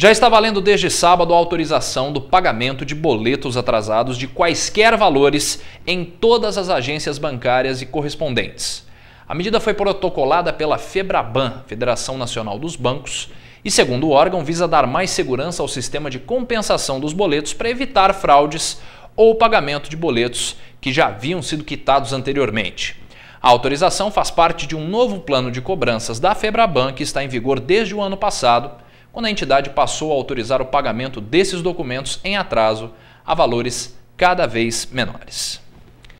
Já está valendo desde sábado a autorização do pagamento de boletos atrasados de quaisquer valores em todas as agências bancárias e correspondentes. A medida foi protocolada pela FEBRABAN, Federação Nacional dos Bancos, e, segundo o órgão, visa dar mais segurança ao sistema de compensação dos boletos para evitar fraudes ou pagamento de boletos que já haviam sido quitados anteriormente. A autorização faz parte de um novo plano de cobranças da FEBRABAN que está em vigor desde o ano passado quando a entidade passou a autorizar o pagamento desses documentos em atraso a valores cada vez menores.